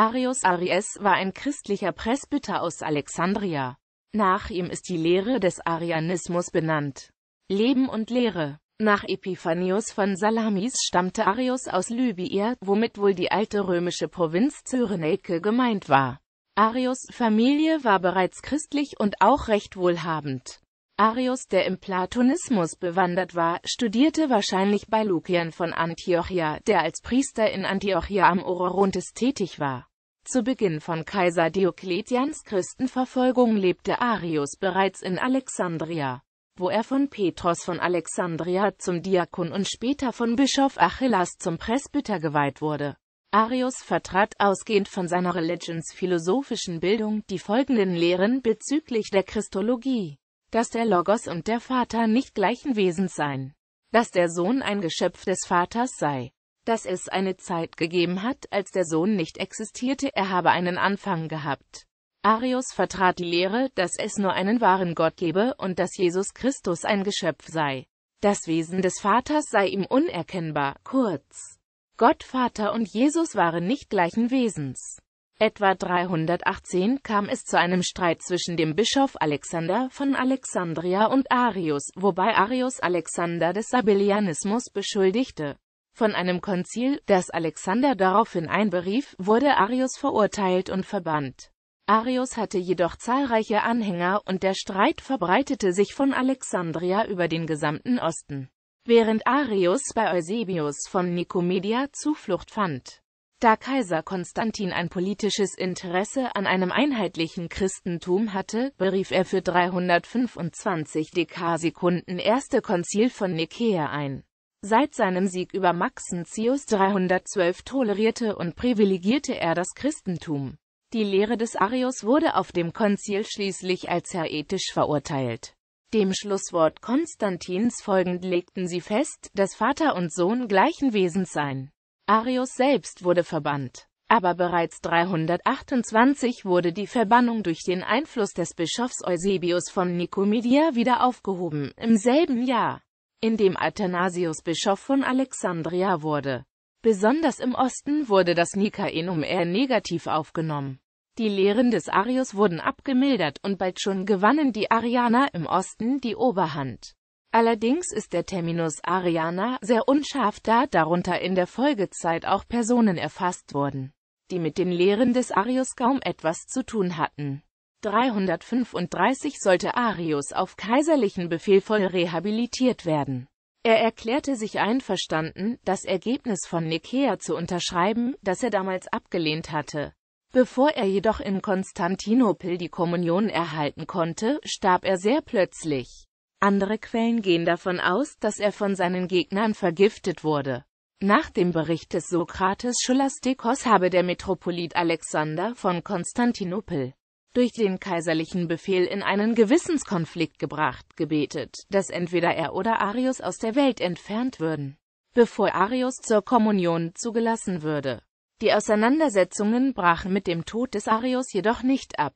Arius Aries war ein christlicher Presbyter aus Alexandria. Nach ihm ist die Lehre des Arianismus benannt. Leben und Lehre Nach Epiphanius von Salamis stammte Arius aus Libya, womit wohl die alte römische Provinz Cyrenaica gemeint war. Arius' Familie war bereits christlich und auch recht wohlhabend. Arius, der im Platonismus bewandert war, studierte wahrscheinlich bei Lukian von Antiochia, der als Priester in Antiochia am Orontes tätig war. Zu Beginn von Kaiser Diokletians Christenverfolgung lebte Arius bereits in Alexandria, wo er von Petros von Alexandria zum Diakon und später von Bischof Achillas zum Presbyter geweiht wurde. Arius vertrat ausgehend von seiner religionsphilosophischen Bildung die folgenden Lehren bezüglich der Christologie, dass der Logos und der Vater nicht gleichen Wesens seien, dass der Sohn ein Geschöpf des Vaters sei, dass es eine Zeit gegeben hat, als der Sohn nicht existierte, er habe einen Anfang gehabt. Arius vertrat die Lehre, dass es nur einen wahren Gott gebe und dass Jesus Christus ein Geschöpf sei. Das Wesen des Vaters sei ihm unerkennbar, kurz. Gott Vater und Jesus waren nicht gleichen Wesens. Etwa 318 kam es zu einem Streit zwischen dem Bischof Alexander von Alexandria und Arius, wobei Arius Alexander des Sabellianismus beschuldigte. Von einem Konzil, das Alexander daraufhin einberief, wurde Arius verurteilt und verbannt. Arius hatte jedoch zahlreiche Anhänger, und der Streit verbreitete sich von Alexandria über den gesamten Osten, während Arius bei Eusebius von Nikomedia Zuflucht fand. Da Kaiser Konstantin ein politisches Interesse an einem einheitlichen Christentum hatte, berief er für 325 Dekasekunden erste Konzil von Nikäa ein. Seit seinem Sieg über Maxentius 312 tolerierte und privilegierte er das Christentum. Die Lehre des Arius wurde auf dem Konzil schließlich als heretisch verurteilt. Dem Schlusswort Konstantins folgend legten sie fest, dass Vater und Sohn gleichen Wesens seien. Arius selbst wurde verbannt. Aber bereits 328 wurde die Verbannung durch den Einfluss des Bischofs Eusebius von Nikomedia wieder aufgehoben, im selben Jahr in dem Athanasius Bischof von Alexandria wurde. Besonders im Osten wurde das Nikaenum eher negativ aufgenommen. Die Lehren des Arius wurden abgemildert und bald schon gewannen die Arianer im Osten die Oberhand. Allerdings ist der Terminus Ariana sehr unscharf, da darunter in der Folgezeit auch Personen erfasst wurden, die mit den Lehren des Arius kaum etwas zu tun hatten. 335 sollte Arius auf kaiserlichen Befehl voll rehabilitiert werden. Er erklärte sich einverstanden, das Ergebnis von Nikea zu unterschreiben, das er damals abgelehnt hatte. Bevor er jedoch in Konstantinopel die Kommunion erhalten konnte, starb er sehr plötzlich. Andere Quellen gehen davon aus, dass er von seinen Gegnern vergiftet wurde. Nach dem Bericht des Sokrates Scholastikos habe der Metropolit Alexander von Konstantinopel durch den kaiserlichen Befehl in einen Gewissenskonflikt gebracht, gebetet, dass entweder er oder Arius aus der Welt entfernt würden, bevor Arius zur Kommunion zugelassen würde. Die Auseinandersetzungen brachen mit dem Tod des Arius jedoch nicht ab.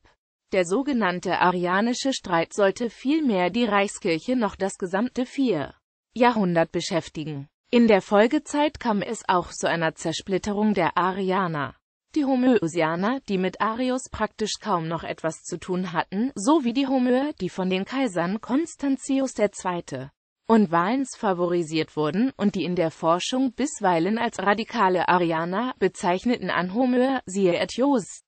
Der sogenannte arianische Streit sollte vielmehr die Reichskirche noch das gesamte vier Jahrhundert beschäftigen. In der Folgezeit kam es auch zu einer Zersplitterung der Arianer die Homöosianer, die mit Arius praktisch kaum noch etwas zu tun hatten, sowie die Homöer, die von den Kaisern Konstantius II. und Valens favorisiert wurden und die in der Forschung bisweilen als radikale Arianer bezeichneten Anhomöer, siehe Etios.